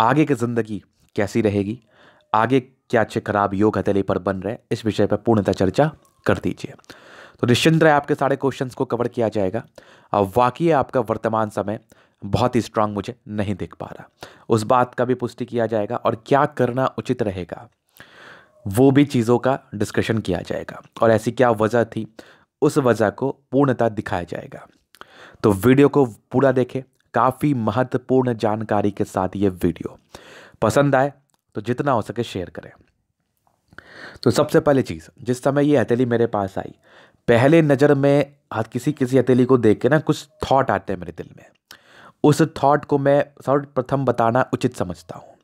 आगे की ज़िंदगी कैसी रहेगी आगे क्या अच्छे खराब योग हथेली पर बन रहे इस विषय पर पूर्णतः चर्चा कर दीजिए तो निश्चिंत रहे आपके सारे क्वेश्चंस को कवर किया जाएगा और वाकई आपका वर्तमान समय बहुत ही स्ट्रांग मुझे नहीं दिख पा रहा उस बात का भी पुष्टि किया जाएगा और क्या करना उचित रहेगा वो भी चीज़ों का डिस्कशन किया जाएगा और ऐसी क्या वजह थी उस वजह को पूर्णतः दिखाया जाएगा तो वीडियो को पूरा देखें काफ़ी महत्वपूर्ण जानकारी के साथ ये वीडियो पसंद आए तो जितना हो सके शेयर करें तो सबसे पहले चीज़ जिस समय ये हथेली मेरे पास आई पहले नज़र में हर किसी किसी हथेली को देख के ना कुछ थॉट आते हैं मेरे दिल में उस थॉट को मैं सर्वप्रथम बताना उचित समझता हूँ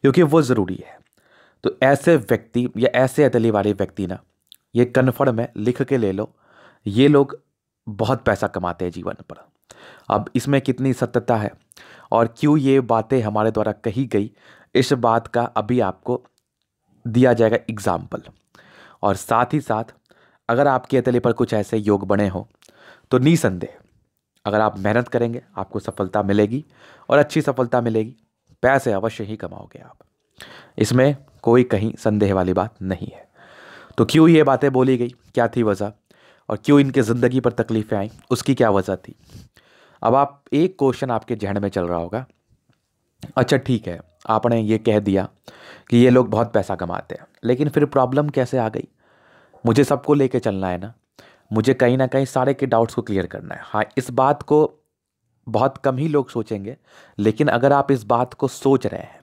क्योंकि वो ज़रूरी है तो ऐसे व्यक्ति या ऐसे हथेली वाले व्यक्ति ना ये कन्फर्म है लिख के ले लो ये लोग बहुत पैसा कमाते हैं जीवन पर अब इसमें कितनी सत्यता है और क्यों ये बातें हमारे द्वारा कही गई इस बात का अभी आपको दिया जाएगा एग्ज़ाम्पल और साथ ही साथ अगर आपके अतले पर कुछ ऐसे योग बने हो तो निसंदेह अगर आप मेहनत करेंगे आपको सफलता मिलेगी और अच्छी सफलता मिलेगी पैसे अवश्य ही कमाओगे आप इसमें कोई कहीं संदेह वाली बात नहीं है तो क्यों ये बातें बोली गई क्या थी वजह और क्यों इनके ज़िंदगी पर तकलीफ़ें आई उसकी क्या वजह थी अब आप एक क्वेश्चन आपके जहन में चल रहा होगा अच्छा ठीक है आपने ये कह दिया कि ये लोग बहुत पैसा कमाते हैं लेकिन फिर प्रॉब्लम कैसे आ गई मुझे सबको लेके चलना है ना मुझे कहीं ना कहीं सारे के डाउट्स को क्लियर करना है हाँ इस बात को बहुत कम ही लोग सोचेंगे लेकिन अगर आप इस बात को सोच रहे हैं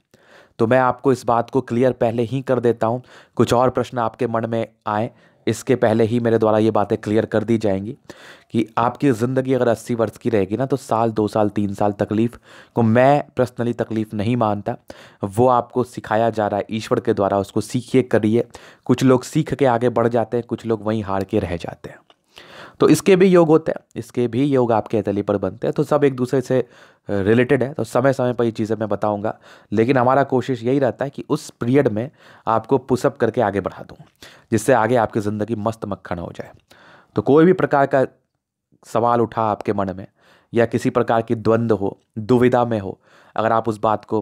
तो मैं आपको इस बात को क्लियर पहले ही कर देता हूँ कुछ और प्रश्न आपके मन में आए इसके पहले ही मेरे द्वारा ये बातें क्लियर कर दी जाएंगी कि आपकी ज़िंदगी अगर अस्सी वर्ष की रहेगी ना तो साल दो साल तीन साल तकलीफ़ को मैं पर्सनली तकलीफ़ नहीं मानता वो आपको सिखाया जा रहा है ईश्वर के द्वारा उसको सीखिए करिए कुछ लोग सीख के आगे बढ़ जाते हैं कुछ लोग वहीं हार के रह जाते हैं तो इसके भी योग होते हैं इसके भी योग आपके हथेली पर बनते हैं तो सब एक दूसरे से रिलेटेड है तो समय समय पर ये चीज़ें मैं बताऊंगा लेकिन हमारा कोशिश यही रहता है कि उस पीरियड में आपको पुसअप करके आगे बढ़ा दूँ जिससे आगे आपकी ज़िंदगी मस्त मक्खन हो जाए तो कोई भी प्रकार का सवाल उठा आपके मन में या किसी प्रकार की द्वंद्व हो दुविधा में हो अगर आप उस बात को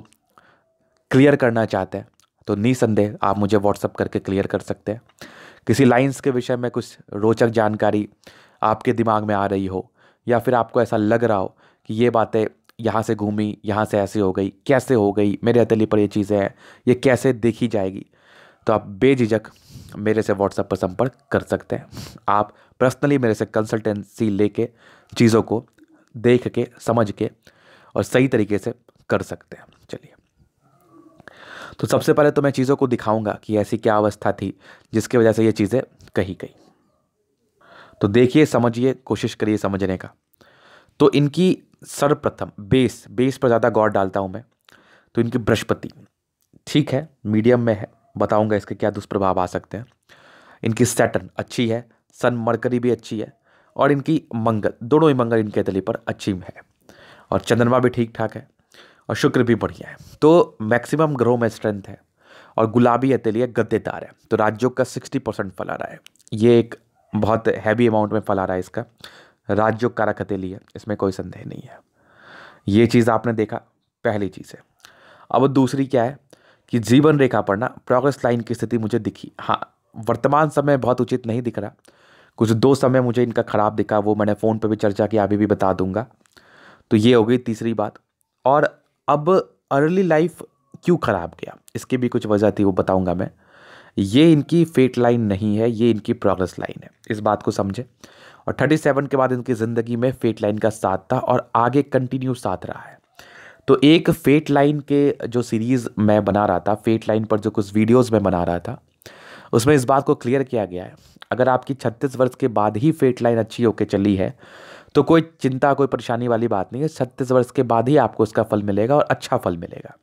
क्लियर करना चाहते हैं तो निसंदेह आप मुझे व्हाट्सअप करके क्लियर कर सकते हैं किसी लाइंस के विषय में कुछ रोचक जानकारी आपके दिमाग में आ रही हो या फिर आपको ऐसा लग रहा हो कि ये बातें यहाँ से घूमी यहाँ से ऐसे हो गई कैसे हो गई मेरे हथेली पर ये चीज़ें हैं ये कैसे देखी जाएगी तो आप बेझिझक मेरे से व्हाट्सएप पर संपर्क कर सकते हैं आप पर्सनली मेरे से कंसल्टेंसी लेके चीज़ों को देख के समझ के और सही तरीके से कर सकते हैं चलिए तो सबसे पहले तो मैं चीज़ों को दिखाऊंगा कि ऐसी क्या अवस्था थी जिसकी वजह से ये चीज़ें कही गई तो देखिए समझिए कोशिश करिए समझने का तो इनकी सर्वप्रथम बेस बेस पर ज़्यादा गौर डालता हूँ मैं तो इनकी बृहस्पति ठीक है मीडियम में है बताऊँगा इसके क्या दुष्प्रभाव आ सकते हैं इनकी सैटर्न अच्छी है सन मरकरी भी अच्छी है और इनकी मंगल दोनों ही मंगल इनके तली पर अच्छी है और चंद्रमा भी ठीक ठाक है और शुक्र भी बढ़िया है तो मैक्सिमम ग्रहों में स्ट्रेंथ है और गुलाबी अतली है गद्देदार है तो राज्यों का सिक्सटी परसेंट फल आ रहा है ये एक बहुत हैवी अमाउंट में फल आ रहा है इसका राज्यों कारक हथेली है इसमें कोई संदेह नहीं है ये चीज़ आपने देखा पहली चीज़ है अब दूसरी क्या है कि जीवन रेखा पर ना प्रोग्रेस लाइन की स्थिति मुझे दिखी हाँ वर्तमान समय बहुत उचित नहीं दिख रहा कुछ दो समय मुझे इनका ख़राब दिखा वो मैंने फ़ोन पर भी चर्चा की अभी भी बता दूंगा तो ये हो गई तीसरी बात और अब अर्ली लाइफ क्यों ख़राब गया इसकी भी कुछ वजह थी वो बताऊँगा मैं ये इनकी फेट लाइन नहीं है ये इनकी प्रोग्रेस लाइन है इस बात को समझे और 37 के बाद इनकी ज़िंदगी में फेट लाइन का साथ था और आगे कंटिन्यू साथ रहा है तो एक फेट लाइन के जो सीरीज़ मैं बना रहा था फेट लाइन पर जो कुछ वीडियोज़ मैं बना रहा था उसमें इस बात को क्लियर किया गया है अगर आपकी छत्तीस वर्ष के बाद ही फेट लाइन अच्छी होकर चली है तो कोई चिंता कोई परेशानी वाली बात नहीं है छत्तीस वर्ष के बाद ही आपको इसका फल मिलेगा और अच्छा फल मिलेगा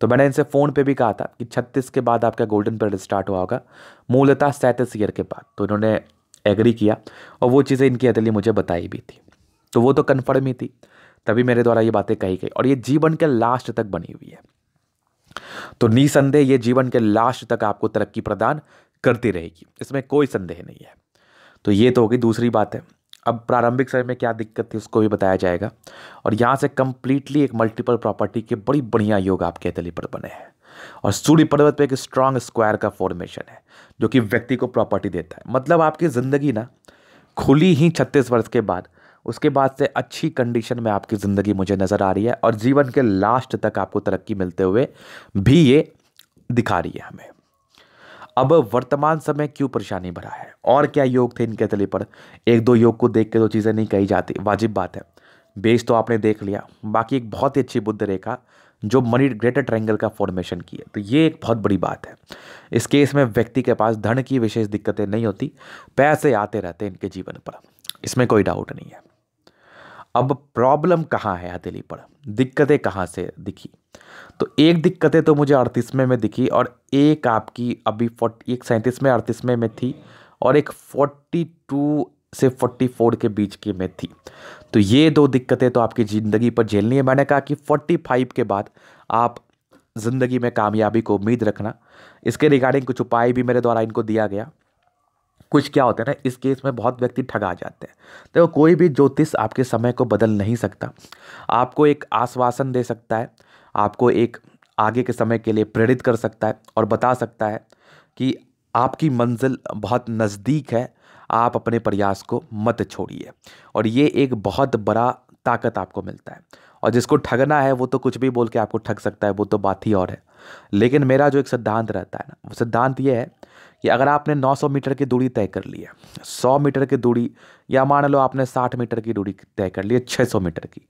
तो मैंने इनसे फ़ोन पे भी कहा था कि छत्तीस के बाद आपका गोल्डन पीरियड स्टार्ट हुआ होगा मूलतः सैंतीस ईयर के बाद तो इन्होंने एग्री किया और वो चीज़ें इनकी अदली मुझे बताई भी थी तो वो तो कन्फर्म ही थी तभी मेरे द्वारा ये बातें कही गई और ये जीवन के लास्ट तक बनी हुई है तो निसंदेह ये जीवन के लास्ट तक आपको तरक्की प्रदान करती रहेगी इसमें कोई संदेह नहीं है तो ये तो होगी दूसरी बात है अब प्रारंभिक समय में क्या दिक्कत थी उसको भी बताया जाएगा और यहाँ से कम्प्लीटली एक मल्टीपल प्रॉपर्टी के बड़ी बढ़िया योग आपके तली पर बने हैं और सूर्य पर्वत पे एक स्ट्रांग स्क्वायर का फॉर्मेशन है जो कि व्यक्ति को प्रॉपर्टी देता है मतलब आपकी ज़िंदगी ना खुली ही छत्तीस वर्ष के बाद उसके बाद से अच्छी कंडीशन में आपकी ज़िंदगी मुझे नज़र आ रही है और जीवन के लास्ट तक आपको तरक्की मिलते हुए भी ये दिखा रही है हमें अब वर्तमान समय क्यों परेशानी भरा है और क्या योग थे इनके तले पर एक दो योग को देख के दो तो चीज़ें नहीं कही जाती वाजिब बात है बेस तो आपने देख लिया बाकी एक बहुत ही अच्छी बुद्ध रेखा जो मनी ग्रेटर ट्रायंगल का फॉर्मेशन की है तो ये एक बहुत बड़ी बात है इस केस में व्यक्ति के पास धन की विशेष दिक्कतें नहीं होती पैसे आते रहते इनके जीवन पर इसमें कोई डाउट नहीं है अब प्रॉब्लम कहाँ है हथेली पर दिक्कतें कहाँ से दिखी तो एक दिक्कतें तो मुझे अड़तीसवें में दिखी और एक आपकी अभी फोर्टी एक सैंतीसवें अड़तीसवें में थी और एक फोर्टी टू से फोर्टी फोर के बीच की में थी तो ये दो दिक्कतें तो आपकी ज़िंदगी पर झेलनी है मैंने कहा कि फोर्टी फाइव के बाद आप ज़िंदगी में कामयाबी को उम्मीद रखना इसके रिगार्डिंग कुछ उपाय भी मेरे द्वारा इनको दिया गया कुछ क्या होता है ना इस केस में बहुत व्यक्ति ठगा जाते हैं तो कोई भी ज्योतिष आपके समय को बदल नहीं सकता आपको एक आश्वासन दे सकता है आपको एक आगे के समय के लिए प्रेरित कर सकता है और बता सकता है कि आपकी मंजिल बहुत नज़दीक है आप अपने प्रयास को मत छोड़िए और ये एक बहुत बड़ा ताकत आपको मिलता है और जिसको ठगना है वो तो कुछ भी बोल के आपको ठग सकता है वो तो बात ही और है लेकिन मेरा जो एक सिद्धांत रहता है ना वो सिद्धांत ये है कि अगर आपने 900 मीटर की दूरी तय कर ली है 100 मीटर की दूरी या मान लो आपने 60 मीटर की दूरी तय कर ली है छः मीटर की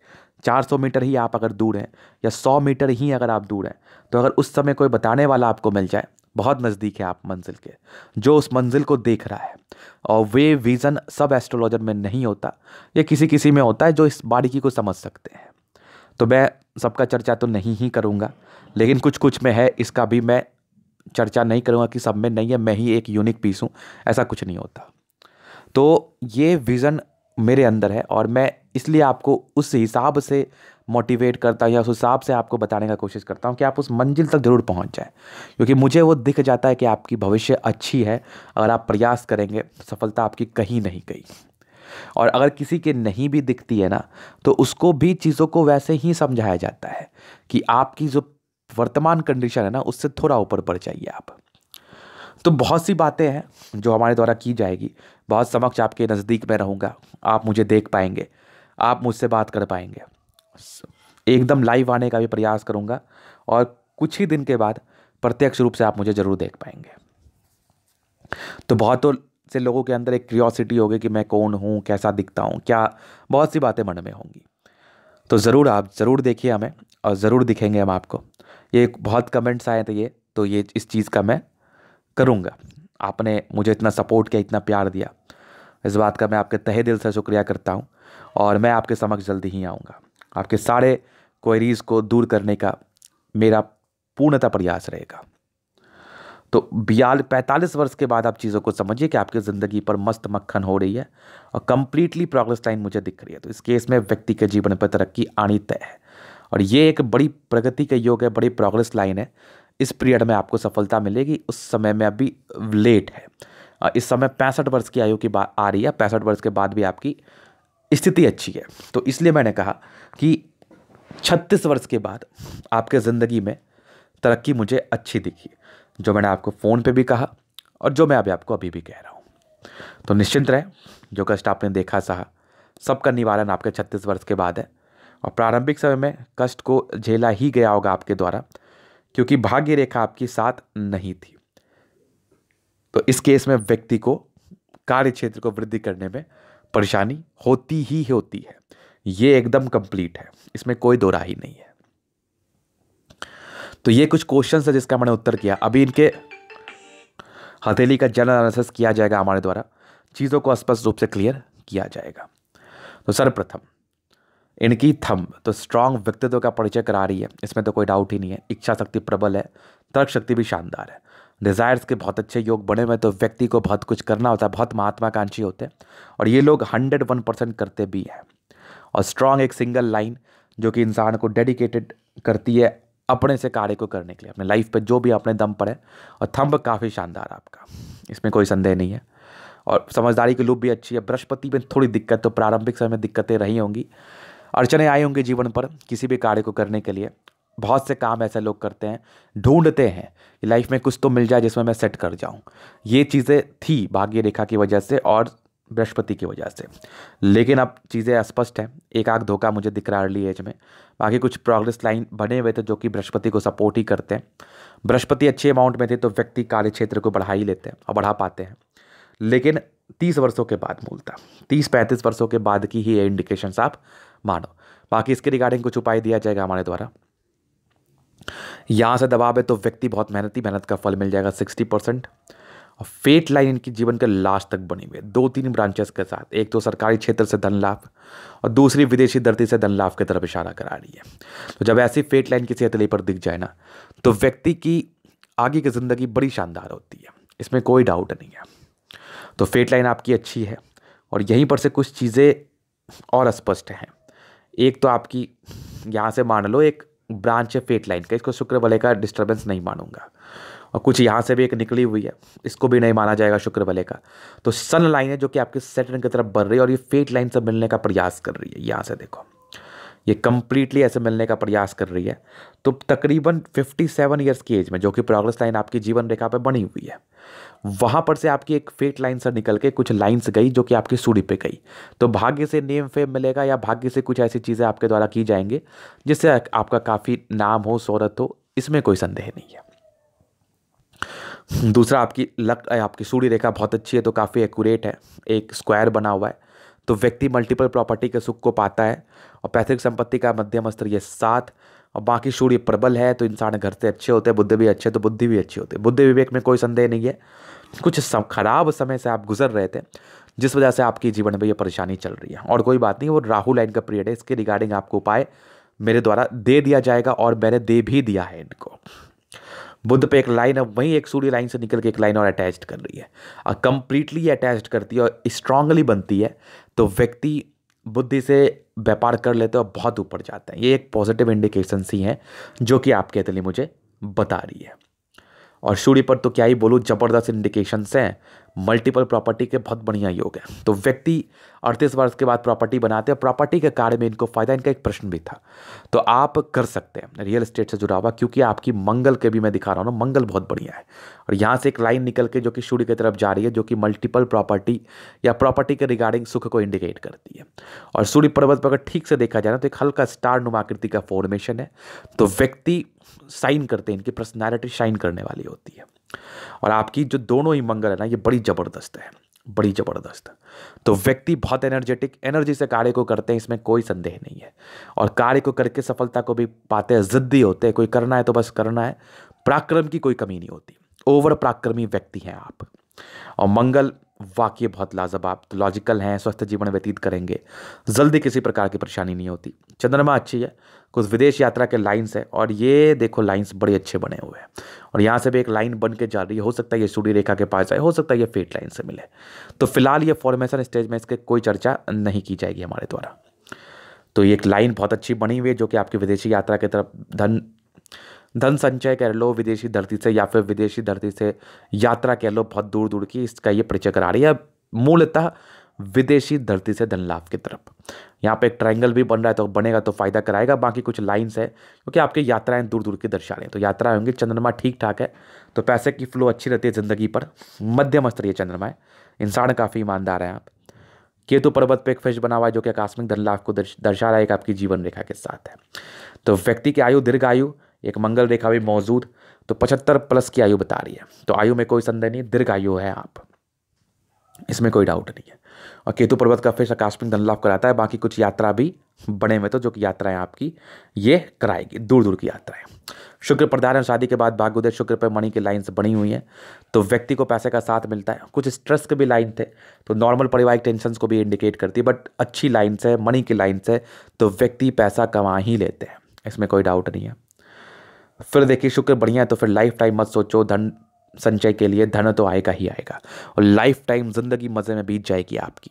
400 मीटर ही आप अगर दूर हैं या 100 मीटर ही अगर आप दूर हैं तो अगर उस समय कोई बताने वाला आपको मिल जाए बहुत नज़दीक है आप मंजिल के जो उस मंजिल को देख रहा है और वे विज़न सब एस्ट्रोलॉजर में नहीं होता या किसी किसी में होता है जो इस बारीकी को समझ सकते हैं तो मैं सबका चर्चा तो नहीं ही करूँगा लेकिन कुछ कुछ में है इसका भी मैं चर्चा नहीं करूँगा कि सब में नहीं है मैं ही एक यूनिक पीस हूँ ऐसा कुछ नहीं होता तो ये विज़न मेरे अंदर है और मैं इसलिए आपको उस हिसाब से मोटिवेट करता हूँ या उस हिसाब से आपको बताने का कोशिश करता हूँ कि आप उस मंजिल तक ज़रूर पहुँच जाएँ क्योंकि मुझे वो दिख जाता है कि आपकी भविष्य अच्छी है अगर आप प्रयास करेंगे सफलता आपकी कहीं नहीं गई और अगर किसी के नहीं भी दिखती है ना तो उसको भी चीज़ों को वैसे ही समझाया जाता है कि आपकी जो वर्तमान कंडीशन है ना उससे थोड़ा ऊपर बढ़ जाइए आप तो बहुत सी बातें हैं जो हमारे द्वारा की जाएगी बहुत समक्ष आपके नज़दीक में रहूँगा आप मुझे देख पाएंगे आप मुझसे बात कर पाएंगे एकदम लाइव आने का भी प्रयास करूँगा और कुछ ही दिन के बाद प्रत्यक्ष रूप से आप मुझे ज़रूर देख पाएंगे तो बहुत तो से लोगों के अंदर एक क्रियोसिटी होगी कि मैं कौन हूँ कैसा दिखता हूँ क्या बहुत सी बातें मन में होंगी तो ज़रूर आप ज़रूर देखिए हमें और ज़रूर दिखेंगे हम आपको ये बहुत कमेंट्स आए थे ये तो ये इस चीज़ का मैं करूँगा आपने मुझे इतना सपोर्ट किया इतना प्यार दिया इस बात का मैं आपके तहे दिल से शुक्रिया करता हूँ और मैं आपके समक्ष जल्दी ही आऊँगा आपके सारे क्वेरीज़ को दूर करने का मेरा पूर्णतः प्रयास रहेगा तो बयाल पैंतालीस वर्ष के बाद आप चीज़ों को समझिए कि आपकी ज़िंदगी पर मस्त मक्खन हो रही है और कम्प्लीटली प्रोग्रेस लाइन मुझे दिख रही है तो इस केस में व्यक्ति के जीवन पर तरक्की आनी तय है और ये एक बड़ी प्रगति का योग है बड़ी प्रोग्रेस लाइन है इस पीरियड में आपको सफलता मिलेगी उस समय में अभी लेट है इस समय पैंसठ वर्ष की आयु की बात आ रही है पैंसठ वर्ष के बाद भी आपकी स्थिति अच्छी है तो इसलिए मैंने कहा कि छत्तीस वर्ष के बाद आपके ज़िंदगी में तरक्की मुझे अच्छी दिखी जो मैंने आपको फ़ोन पे भी कहा और जो मैं अभी आपको अभी भी कह रहा हूँ तो निश्चिंत रहें जो कष्ट आपने देखा सहा सबका निवारण आपके छत्तीस वर्ष के बाद है और प्रारंभिक समय में कष्ट को झेला ही गया होगा आपके द्वारा क्योंकि भाग्य रेखा आपके साथ नहीं थी तो इस केस में व्यक्ति को कार्य क्षेत्र को वृद्धि करने में परेशानी होती ही होती है ये एकदम कंप्लीट है इसमें कोई दोरा ही नहीं है तो ये कुछ क्वेश्चन है जिसका मैंने उत्तर किया अभी इनके हथेली का जनरल एनालिसिस किया जाएगा हमारे द्वारा चीज़ों को स्पष्ट रूप से क्लियर किया जाएगा तो सर्वप्रथम इनकी थम तो स्ट्रांग व्यक्तित्व का परिचय करा रही है इसमें तो कोई डाउट ही नहीं है इच्छा शक्ति प्रबल है तर्क शक्ति भी शानदार है डिज़ायर्स के बहुत अच्छे योग बने हुए तो व्यक्ति को बहुत कुछ करना होता है बहुत महात्माकांक्षी होते हैं और ये लोग हंड्रेड वन परसेंट करते भी हैं और स्ट्रांग एक सिंगल लाइन जो कि इंसान को डेडिकेटेड करती है अपने से कार्य को करने के लिए अपने लाइफ पर जो भी अपने दम पर है और थम्ब काफ़ी शानदार आपका इसमें कोई संदेह नहीं है और समझदारी की लुप भी अच्छी है बृहस्पति में थोड़ी दिक्कत तो प्रारंभिक समय में दिक्कतें रही होंगी अड़चने आई होंगी जीवन पर किसी भी कार्य को करने के लिए बहुत से काम ऐसे लोग करते हैं ढूंढते हैं कि लाइफ में कुछ तो मिल जाए जिसमें मैं सेट कर जाऊं ये चीज़ें थी भाग्य रेखा की वजह से और बृहस्पति की वजह से लेकिन अब चीज़ें स्पष्ट हैं एक आग धोखा मुझे दिख रहा है अर्ली एज में बाकी कुछ प्रोग्रेस लाइन बने हुए थे जो कि बृहस्पति को सपोर्ट ही करते हैं बृहस्पति अच्छे अमाउंट में थे तो व्यक्ति कार्य क्षेत्र को बढ़ा ही लेते हैं और बढ़ा पाते हैं लेकिन तीस वर्षों के बाद मूलता तीस पैंतीस वर्षों के बाद की ही ये इंडिकेशन आप मानो बाकी इसके रिगार्डिंग कुछ उपाय दिया जाएगा हमारे द्वारा यहाँ से दबाव है तो व्यक्ति बहुत मेहनती मेहनत का फल मिल जाएगा सिक्सटी परसेंट और फेट लाइन इनकी जीवन के लास्ट तक बनी हुई है दो तीन ब्रांचेस के साथ एक तो सरकारी क्षेत्र से धन लाभ और दूसरी विदेशी धरती से धन लाभ की तरफ इशारा करा रही है तो जब ऐसी फेट लाइन किसी हथेली पर दिख जाए ना तो व्यक्ति की आगे की ज़िंदगी बड़ी शानदार होती है इसमें कोई डाउट नहीं है तो फेट लाइन आपकी अच्छी है और यहीं पर से कुछ चीज़ें और स्पष्ट हैं एक तो आपकी यहाँ से मान लो एक ब्रांच है फेट लाइन का इसको शुक्र बले का डिस्टर्बेंस नहीं मानूंगा और कुछ यहाँ से भी एक निकली हुई है इसको भी नहीं माना जाएगा शुक्र बले का तो सन लाइन है जो कि आपके सेटर्न की तरफ बढ़ रही है और ये फेट लाइन से मिलने का प्रयास कर रही है यहाँ से देखो ये कम्प्लीटली ऐसे मिलने का प्रयास कर रही है तो तकरीबन 57 ईयर्स की एज में जो कि प्रोग्रेस लाइन आपकी जीवन रेखा पर बनी हुई है वहाँ पर से आपकी एक फेट लाइन सर निकल के कुछ लाइन्स गई जो कि आपकी सूढ़ी पे गई तो भाग्य से नेम फेम मिलेगा या भाग्य से कुछ ऐसी चीज़ें आपके द्वारा की जाएंगे जिससे आपका काफ़ी नाम हो शोरत हो इसमें कोई संदेह नहीं है दूसरा आपकी लक आपकी सूर्य रेखा बहुत अच्छी है तो काफ़ी एक्यूरेट है एक स्क्वायर बना हुआ है तो व्यक्ति मल्टीपल प्रॉपर्टी के सुख को पाता है और पैतृक संपत्ति का मध्यम स्तर ये सात और बाकी सूर्य प्रबल है तो इंसान घर से अच्छे होते हैं बुद्धि भी अच्छे तो बुद्धि भी अच्छी होती है बुद्धि विवेक में कोई संदेह नहीं है कुछ सम, खराब समय से आप गुजर रहे थे जिस वजह से आपकी जीवन में ये परेशानी चल रही है और कोई बात नहीं वो राहु लाइन का पीरियड है इसके रिगार्डिंग आपको उपाय मेरे द्वारा दे दिया जाएगा और मैंने दे भी दिया है इनको बुद्ध पे एक लाइन अब वहीं एक सूर्य लाइन से निकल के एक लाइन और अटैच कर रही है और कंप्लीटली अटैच करती है और स्ट्रांगली बनती है तो व्यक्ति बुद्धि से व्यापार कर लेते हो बहुत ऊपर जाते हैं ये एक पॉजिटिव इंडिकेशन ही हैं जो कि आपके लिए मुझे बता रही है और सूर्य पर तो क्या ही बोलूँ जबरदस्त इंडिकेशंस हैं मल्टीपल प्रॉपर्टी के बहुत बढ़िया योग है तो व्यक्ति अड़तीस वर्ष के बाद प्रॉपर्टी बनाते हैं प्रॉपर्टी के कार्य में इनको फ़ायदा इनका एक प्रश्न भी था तो आप कर सकते हैं रियल एस्टेट से जुड़ा हुआ क्योंकि आपकी मंगल के भी मैं दिखा रहा हूँ ना मंगल बहुत बढ़िया है और यहाँ से एक लाइन निकल के जो कि सूर्य की तरफ जा रही है जो कि मल्टीपल प्रॉपर्टी या प्रॉपर्टी के रिगार्डिंग सुख को इंडिकेट करती है और सूर्य पर्वत पर अगर ठीक से देखा जाए ना तो एक हल्का स्टार नुमाकृति का फॉर्मेशन है तो व्यक्ति साइन करते हैं इनकी पर्सनैलिटी शाइन करने वाली होती है और आपकी जो दोनों ही मंगल है ना ये बड़ी ज़बरदस्त है बड़ी ज़बरदस्त तो व्यक्ति बहुत एनर्जेटिक एनर्जी से कार्य को करते हैं इसमें कोई संदेह नहीं है और कार्य को करके सफलता को भी पाते हैं ज़िद्दी होते हैं कोई करना है तो बस करना है पराक्रम की कोई कमी नहीं होती ओवर पराक्रमी व्यक्ति हैं आप और मंगल वाक्य बहुत लाजवाब तो लॉजिकल हैं स्वस्थ जीवन व्यतीत करेंगे जल्दी किसी प्रकार की परेशानी नहीं होती चंद्रमा अच्छी है कुछ विदेश यात्रा के लाइन्स है और ये देखो लाइंस बड़े अच्छे बने हुए हैं और यहाँ से भी एक लाइन बन के जा रही है हो सकता है ये सूर्य रेखा के पास जाए हो सकता है ये फेट लाइन से मिले तो फिलहाल ये फॉर्मेशन स्टेज में इसके कोई चर्चा नहीं की जाएगी हमारे द्वारा तो ये एक लाइन बहुत अच्छी बनी हुई है जो कि आपकी विदेशी यात्रा की तरफ धन धन संचय कह लो विदेशी धरती से या फिर विदेशी धरती से यात्रा कह लो बहुत दूर दूर की इसका ये परिचय करा रही है मूलतः विदेशी धरती से धन लाभ की तरफ यहाँ पे एक ट्रायंगल भी बन रहा है तो बनेगा तो फ़ायदा कराएगा बाकी कुछ लाइंस है क्योंकि आपकी यात्राएं दूर दूर की दर्शा रहे हैं तो यात्राएं होंगी चंद्रमा ठीक ठाक है तो पैसे की फ्लो अच्छी रहती है ज़िंदगी पर मध्यम स्तरीय चंद्रमा है इंसान काफ़ी ईमानदार है आप केतु पर्वत पे एक फिश बना हुआ है जो कि आकस्मिक धन लाभ को दर्शा रहा है आपकी जीवन रेखा के साथ है तो व्यक्ति की आयु दीर्घ आयु एक मंगल रेखा भी मौजूद तो पचहत्तर प्लस की आयु बता रही है तो आयु में कोई संदेह नहीं दीर्घ आयु है आप इसमें कोई डाउट नहीं है और केतु पर्वत का फिर धन लाभ कराता है बाकी कुछ यात्रा भी बड़े में तो जो कि यात्राएं आपकी ये कराएगी दूर दूर की यात्राएं शुक्र और शादी के बाद भाग्योदय शुक्र पर मणि की लाइन्स बनी हुई हैं तो व्यक्ति को पैसे का साथ मिलता है कुछ स्ट्रेस के भी लाइन थे तो नॉर्मल पारिवारिक टेंशन को भी इंडिकेट करती है बट अच्छी लाइन्स है मणि की लाइन्स है तो व्यक्ति पैसा कमा ही लेते हैं इसमें कोई डाउट नहीं है फिर देखिए शुक्र बढ़िया है तो फिर लाइफ टाइम मत सोचो धन संचय के लिए धन तो आएगा ही आएगा और लाइफ टाइम जिंदगी मज़े में बीत जाएगी आपकी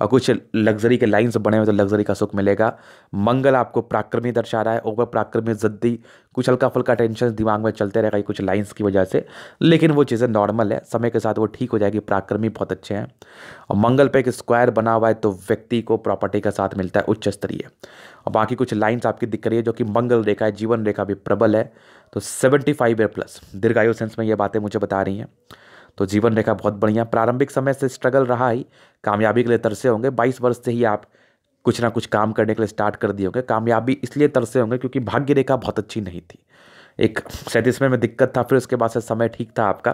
और कुछ लग्जरी के लाइन्स बने हुए तो लग्जरी का सुख मिलेगा मंगल आपको प्राक्रमी दर्शा रहा है ओवर प्राक्रमी जिद्दी कुछ हल्का फुल्का टेंशन दिमाग में चलते रहेगा कुछ लाइन्स की वजह से लेकिन वो चीज़ें नॉर्मल है समय के साथ वो ठीक हो जाएगी प्राक्रमी बहुत अच्छे हैं और मंगल पर एक स्क्वायर बना हुआ है तो व्यक्ति को प्रॉपर्टी का साथ मिलता है उच्च स्तरीय और बाकी कुछ लाइन्स आपकी दिख रही है जो कि मंगल रेखा है जीवन रेखा भी प्रबल है तो सेवेंटी फाइव ईयर प्लस दीर्घायु सेंस में ये बातें मुझे बता रही हैं तो जीवन रेखा बहुत बढ़िया प्रारंभिक समय से स्ट्रगल रहा ही कामयाबी के लिए तरसे होंगे बाईस वर्ष से ही आप कुछ ना कुछ काम करने के लिए स्टार्ट कर दिए होंगे कामयाबी इसलिए तरसे होंगे क्योंकि भाग्य रेखा बहुत अच्छी नहीं थी एक सैंतीसवें में दिक्कत था फिर उसके बाद से समय ठीक था आपका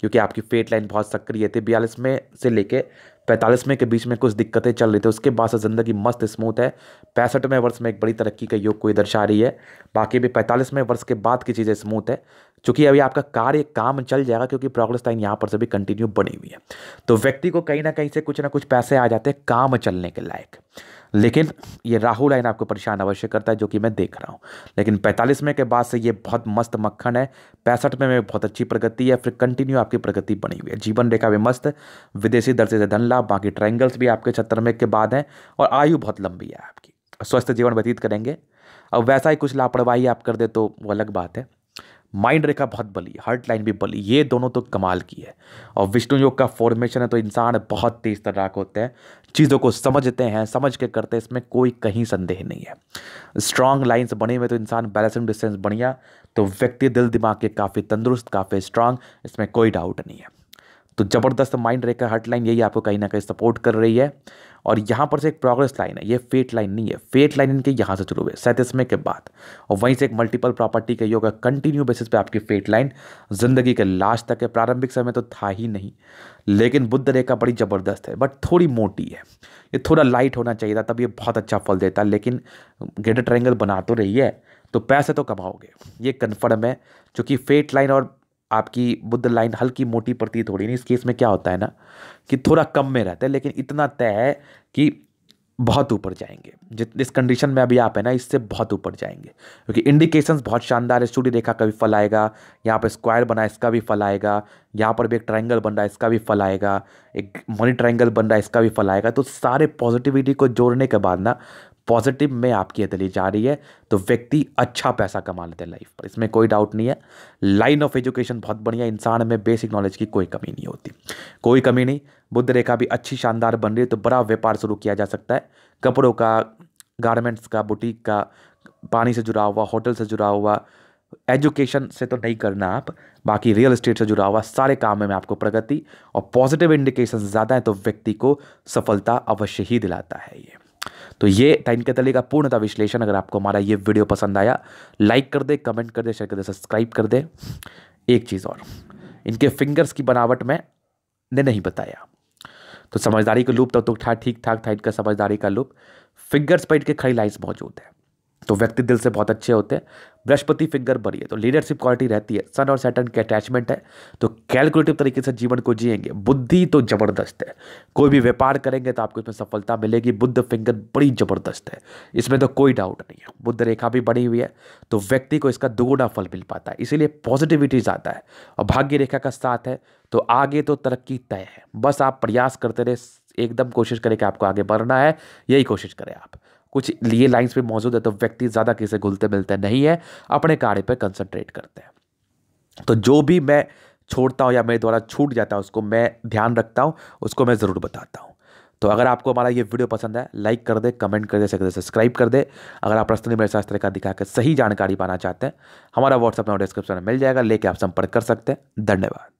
क्योंकि आपकी फेट लाइन बहुत सक्रिय थी बयालीस में से लेके पैंतालीसवें के बीच में कुछ दिक्कतें चल रही थी उसके बाद से ज़िंदगी मस्त स्मूथ है पैंसठवें वर्ष में एक बड़ी तरक्की का योग कोई दर्शा रही है बाकी भी पैंतालीसवें वर्ष के बाद की चीज़ें स्मूथ है चूँकि अभी आपका कार्य काम चल जाएगा क्योंकि प्रोग्रेस टाइम यहाँ पर से भी कंटिन्यू बनी हुई है तो व्यक्ति को कहीं ना कहीं से कुछ ना कुछ पैसे आ जाते हैं काम चलने के लायक लेकिन ये राहु लाइन आपको परेशान अवश्य करता है जो कि मैं देख रहा हूँ लेकिन पैंतालीसवें के बाद से ये बहुत मस्त मक्खन है पैंसठवें में बहुत अच्छी प्रगति है फिर कंटिन्यू आपकी प्रगति बनी हुई है जीवन रेखा भी मस्त विदेशी दर्जे से धन लाभ बाकी ट्राइंगल्स भी आपके छत्तर के बाद हैं और आयु बहुत लंबी है आपकी स्वस्थ जीवन व्यतीत करेंगे अब वैसा ही कुछ लापरवाही आप कर दे तो वो अलग बात है माइंड रेखा बहुत बली हार्ट लाइन भी बली ये दोनों तो कमाल की है और विष्णु योग का फॉर्मेशन है तो इंसान बहुत तेज तर्राक होते हैं चीज़ों को समझते हैं समझ के करते हैं इसमें कोई कहीं संदेह नहीं है स्ट्रांग लाइन्स बने हुए तो इंसान बैलेंसिंग डिस्टेंस बढ़िया तो व्यक्ति दिल दिमाग के काफ़ी तंदुरुस्त काफ़ी स्ट्रांग इसमें कोई डाउट नहीं है तो ज़बरदस्त माइंड रेखा हार्ट लाइन यही आपको कहीं ना कहीं सपोर्ट कर रही है और यहाँ पर से एक प्रोग्रेस लाइन है ये फेट लाइन नहीं है फेट लाइन इनके यहाँ से शुरू हुए सैंतीसवें के बाद और वहीं से एक मल्टीपल प्रॉपर्टी का योग कंटिन्यू बेसिस पे आपकी फेट लाइन जिंदगी के लास्ट तक है प्रारंभिक समय तो था ही नहीं लेकिन बुद्ध रेखा बड़ी ज़बरदस्त है बट थोड़ी मोटी है ये थोड़ा लाइट होना चाहिए था तब ये बहुत अच्छा फल देता है लेकिन ग्रेटर ट्रैंगल बना तो रही है तो पैसे तो कमाओगे ये कन्फर्म है क्योंकि फेट लाइन और आपकी बुद्ध लाइन हल्की मोटी पड़ती थोड़ी नहीं इस केस में क्या होता है ना कि थोड़ा कम में रहता है लेकिन इतना तय है कि बहुत ऊपर जाएंगे जित इस कंडीशन में अभी आप है ना इससे बहुत ऊपर जाएंगे क्योंकि इंडिकेशंस बहुत शानदार है सूर्य रेखा का भी फल आएगा यहाँ पर स्क्वायर बना इसका भी फल आएगा यहाँ पर भी एक ट्राइंगल बन रहा है इसका भी फल आएगा एक मनी ट्राइंगल बन रहा है इसका भी फल आएगा तो सारे पॉजिटिविटी को जोड़ने के बाद ना पॉजिटिव में आपकी तली जा रही है तो व्यक्ति अच्छा पैसा कमा लेते हैं लाइफ पर इसमें कोई डाउट नहीं है लाइन ऑफ एजुकेशन बहुत बढ़िया इंसान में बेसिक नॉलेज की कोई कमी नहीं होती कोई कमी नहीं बुद्ध रेखा भी अच्छी शानदार बन रही है तो बड़ा व्यापार शुरू किया जा सकता है कपड़ों का गारमेंट्स का बुटीक का पानी से जुड़ा हुआ होटल से जुड़ा हुआ एजुकेशन से तो नहीं करना आप बाकी रियल इस्टेट से जुड़ा हुआ सारे काम में आपको प्रगति और पॉजिटिव इंडिकेशन ज़्यादा है तो व्यक्ति को सफलता अवश्य ही दिलाता है ये तो ये टाइम के तले का पूर्णता विश्लेषण अगर आपको हमारा ये वीडियो पसंद आया लाइक कर दे कमेंट कर दे शेयर कर दे सब्सक्राइब कर दे एक चीज़ और इनके फिंगर्स की बनावट में ने नहीं बताया तो समझदारी का लूप तब तो, तो ठीक ठाक था इनका समझदारी का लूप फिंगर्स पर के खड़ी लाइन्स मौजूद है तो व्यक्ति दिल से बहुत अच्छे होते हैं बृहस्पति फिंगर बनी तो है तो लीडरशिप क्वालिटी रहती है सन और सैटर्न के अटैचमेंट है तो कैलकुलेटिव तरीके से जीवन को जिएंगे बुद्धि तो ज़बरदस्त है कोई भी व्यापार करेंगे तो आपको इसमें सफलता मिलेगी बुद्ध फिंगर बड़ी ज़बरदस्त है इसमें तो कोई डाउट नहीं है बुद्ध रेखा भी बनी हुई है तो व्यक्ति को इसका दोगुना फल मिल पाता है इसीलिए पॉजिटिविटी ज़्यादा है और भाग्य रेखा का साथ है तो आगे तो तरक्की तय है बस आप प्रयास करते रहे एकदम कोशिश करें कि आपको आगे बढ़ना है यही कोशिश करें आप कुछ लिए लाइंस पे मौजूद है तो व्यक्ति ज़्यादा किसी घुलते मिलते नहीं है अपने कार्य पे कंसंट्रेट करते हैं तो जो भी मैं छोड़ता हूँ या मेरे द्वारा छूट जाता है उसको मैं ध्यान रखता हूँ उसको मैं ज़रूर बताता हूँ तो अगर आपको हमारा ये वीडियो पसंद है लाइक कर दे कमेंट कर दे सकते सब्सक्राइब कर दे अगर आप प्रश्न मेरे शास्त्र का दिखाकर सही जानकारी पाना चाहते हैं हमारा व्हाट्सअप नंबर डिस्क्रिप्शन में मिल जाएगा लेके आप संपर्क कर सकते हैं धन्यवाद